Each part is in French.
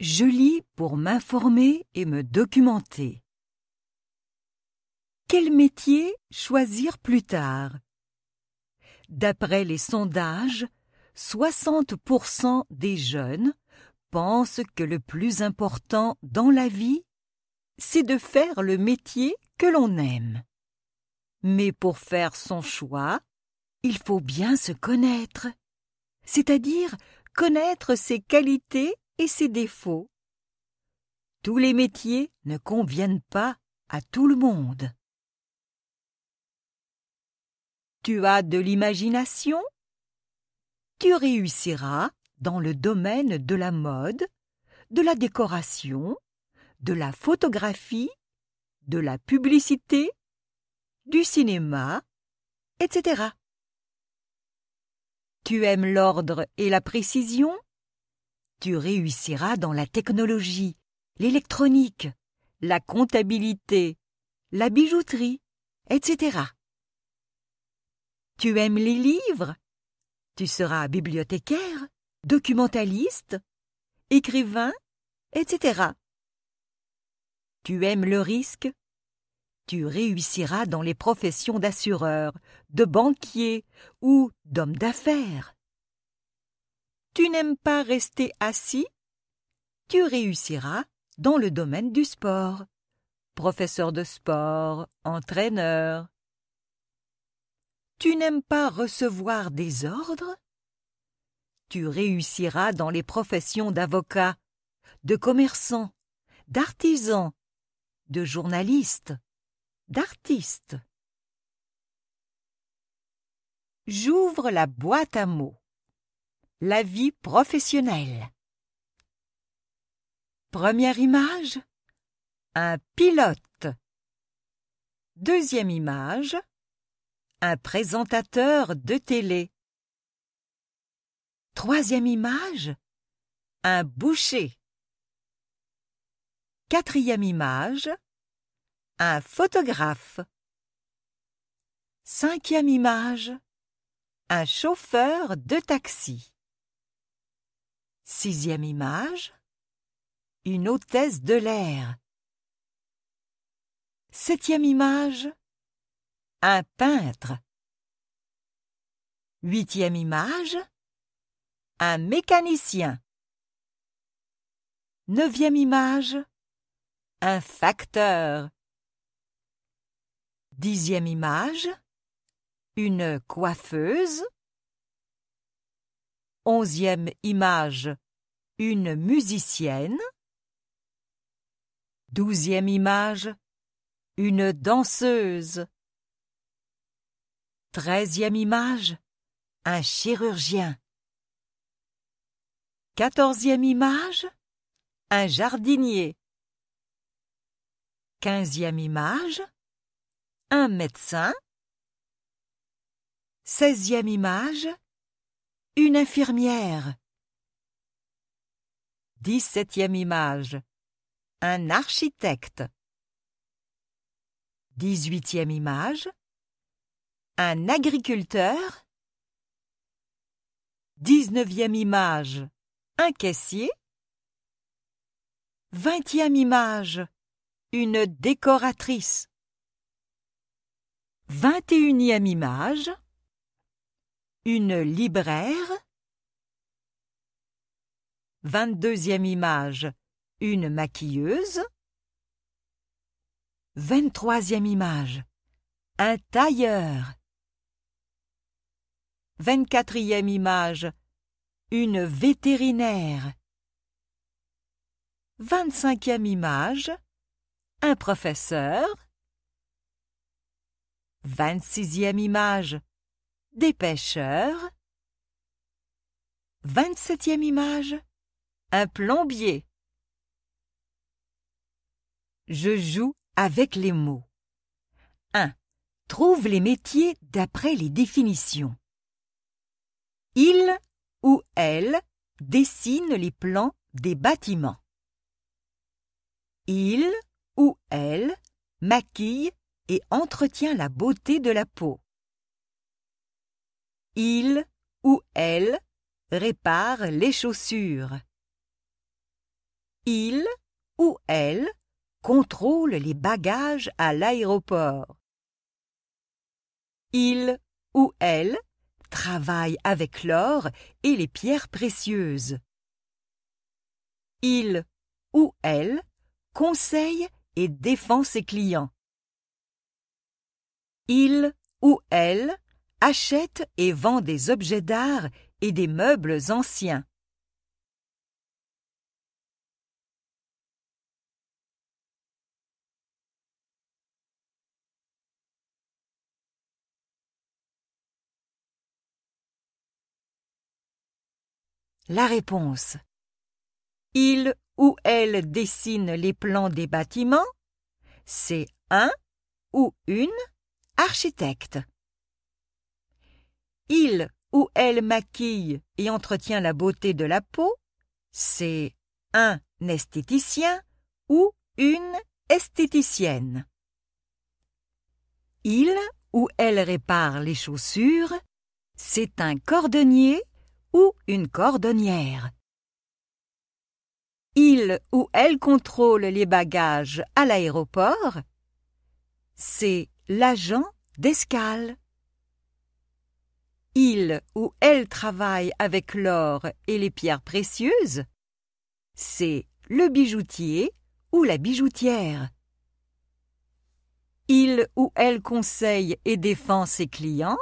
Je lis pour m'informer et me documenter. Quel métier choisir plus tard D'après les sondages, 60% des jeunes pensent que le plus important dans la vie, c'est de faire le métier que l'on aime. Mais pour faire son choix, il faut bien se connaître, c'est-à-dire connaître ses qualités et ses défauts. Tous les métiers ne conviennent pas à tout le monde. Tu as de l'imagination Tu réussiras dans le domaine de la mode, de la décoration, de la photographie, de la publicité, du cinéma, etc. Tu aimes l'ordre et la précision tu réussiras dans la technologie, l'électronique, la comptabilité, la bijouterie, etc. Tu aimes les livres Tu seras bibliothécaire, documentaliste, écrivain, etc. Tu aimes le risque Tu réussiras dans les professions d'assureur, de banquier ou d'homme d'affaires tu n'aimes pas rester assis Tu réussiras dans le domaine du sport. Professeur de sport, entraîneur. Tu n'aimes pas recevoir des ordres Tu réussiras dans les professions d'avocat, de commerçant, d'artisan, de journaliste, d'artiste. J'ouvre la boîte à mots. La vie professionnelle. Première image. Un pilote. Deuxième image. Un présentateur de télé. Troisième image. Un boucher. Quatrième image. Un photographe. Cinquième image. Un chauffeur de taxi. Sixième image. Une hôtesse de l'air. Septième image. Un peintre. Huitième image. Un mécanicien. Neuvième image. Un facteur. Dixième image. Une coiffeuse. Onzième image. Une musicienne. Douzième image. Une danseuse. Treizième image. Un chirurgien. Quatorzième image. Un jardinier. Quinzième image. Un médecin. Seizième image. Une infirmière. Dix-septième image. Un architecte. Dix-huitième image. Un agriculteur. Dix-neuvième image. Un caissier. Vingtième image. Une décoratrice. Vingt et unième image. Une libraire. Vingt-deuxième image. Une maquilleuse. Vingt-troisième image. Un tailleur. Vingt-quatrième image. Une vétérinaire. Vingt-cinquième image. Un professeur. Vingt-sixième image des pêcheurs. 27e image. Un plombier. Je joue avec les mots. 1. Trouve les métiers d'après les définitions. Il ou elle dessine les plans des bâtiments. Il ou elle maquille et entretient la beauté de la peau. Il ou elle répare les chaussures. Il ou elle contrôle les bagages à l'aéroport. Il ou elle travaille avec l'or et les pierres précieuses. Il ou elle conseille et défend ses clients. Il ou elle achète et vend des objets d'art et des meubles anciens. La réponse. Il ou elle dessine les plans des bâtiments. C'est un ou une architecte il ou elle maquille et entretient la beauté de la peau, c'est un esthéticien ou une esthéticienne. Il ou elle répare les chaussures, c'est un cordonnier ou une cordonnière. Il ou elle contrôle les bagages à l'aéroport, c'est l'agent d'escale il ou elle travaille avec l'or et les pierres précieuses, c'est le bijoutier ou la bijoutière. Il ou elle conseille et défend ses clients,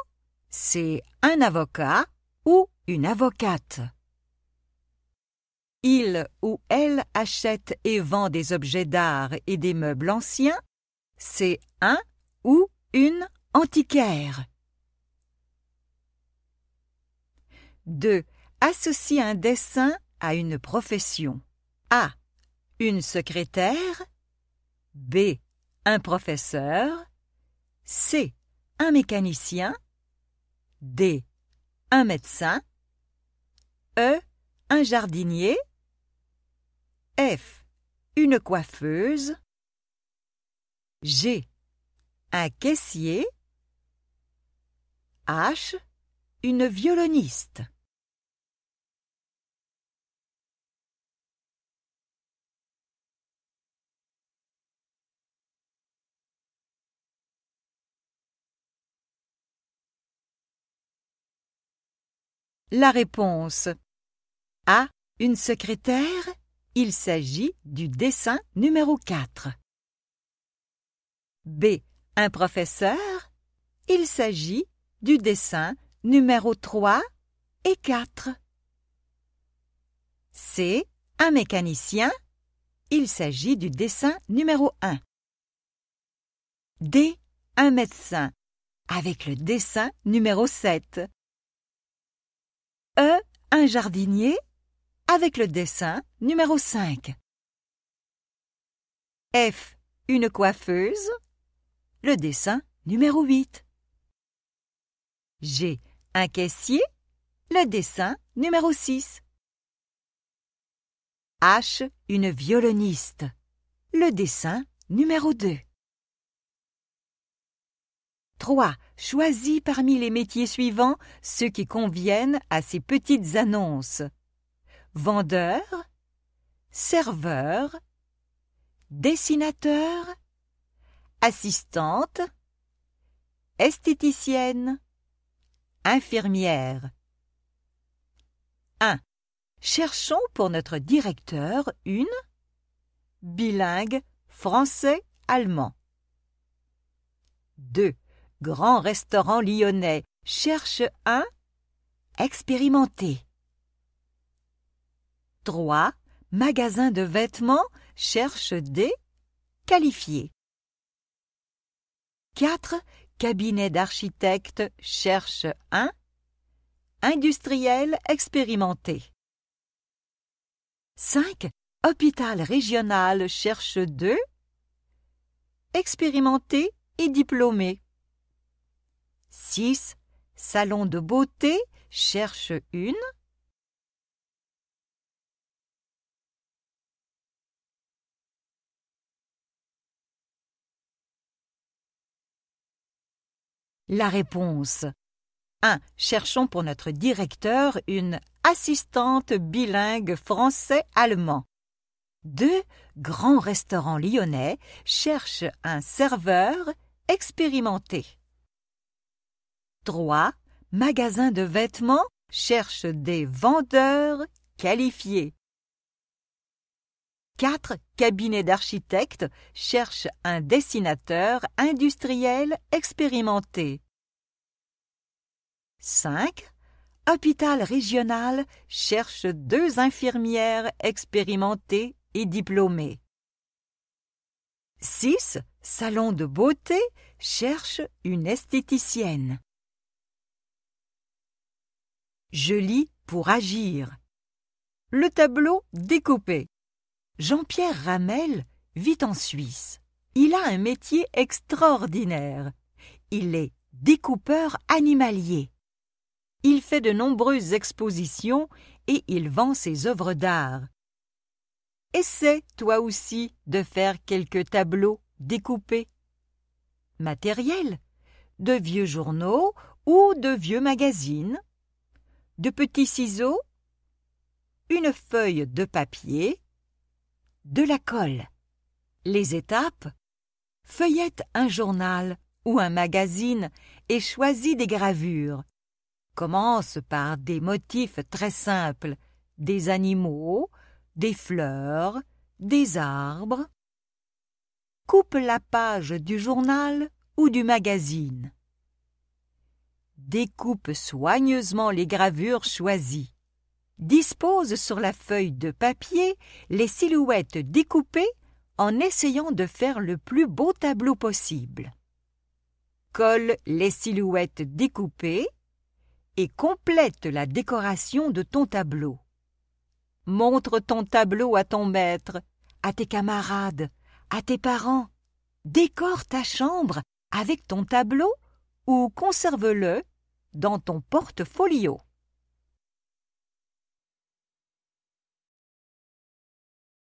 c'est un avocat ou une avocate. Il ou elle achète et vend des objets d'art et des meubles anciens, c'est un ou une antiquaire. 2. Associe un dessin à une profession. A. Une secrétaire. B. Un professeur. C. Un mécanicien. D. Un médecin. E. Un jardinier. F. Une coiffeuse. G. Un caissier. H. Une violoniste. La réponse A. Une secrétaire Il s'agit du dessin numéro 4. B. Un professeur Il s'agit du dessin numéro 3 et 4. C. Un mécanicien Il s'agit du dessin numéro 1. D. Un médecin avec le dessin numéro 7. E. Un jardinier avec le dessin numéro 5. F. Une coiffeuse. Le dessin numéro 8. G. Un caissier. Le dessin numéro 6. H. Une violoniste. Le dessin numéro 2. 3. Choisis parmi les métiers suivants ceux qui conviennent à ces petites annonces. Vendeur, serveur, dessinateur, assistante, esthéticienne, infirmière. 1. Cherchons pour notre directeur une bilingue français-allemand. 2. Grand restaurant lyonnais, cherche un expérimenté. 3. Magasin de vêtements, cherche des qualifiés. 4. Cabinet d'architecte, cherche un industriel expérimenté. 5. Hôpital régional cherche deux expérimentés et diplômés. 6. Salon de beauté, cherche une. La réponse 1. Cherchons pour notre directeur une assistante bilingue français-allemand. 2. Grand restaurant lyonnais cherche un serveur expérimenté. 3. Magasin de vêtements cherche des vendeurs qualifiés. 4. Cabinet d'architectes cherche un dessinateur industriel expérimenté. 5. Hôpital régional cherche deux infirmières expérimentées et diplômées. 6. Salon de beauté cherche une esthéticienne. Je lis pour agir. Le tableau découpé. Jean-Pierre Ramel vit en Suisse. Il a un métier extraordinaire. Il est découpeur animalier. Il fait de nombreuses expositions et il vend ses œuvres d'art. Essaie, toi aussi, de faire quelques tableaux découpés. Matériel de vieux journaux ou de vieux magazines, de petits ciseaux, une feuille de papier, de la colle. Les étapes Feuillette un journal ou un magazine et choisis des gravures. Commence par des motifs très simples, des animaux, des fleurs, des arbres. Coupe la page du journal ou du magazine. Découpe soigneusement les gravures choisies. Dispose sur la feuille de papier les silhouettes découpées en essayant de faire le plus beau tableau possible. Colle les silhouettes découpées et complète la décoration de ton tableau. Montre ton tableau à ton maître, à tes camarades, à tes parents. Décore ta chambre avec ton tableau ou conserve-le dans ton portfolio.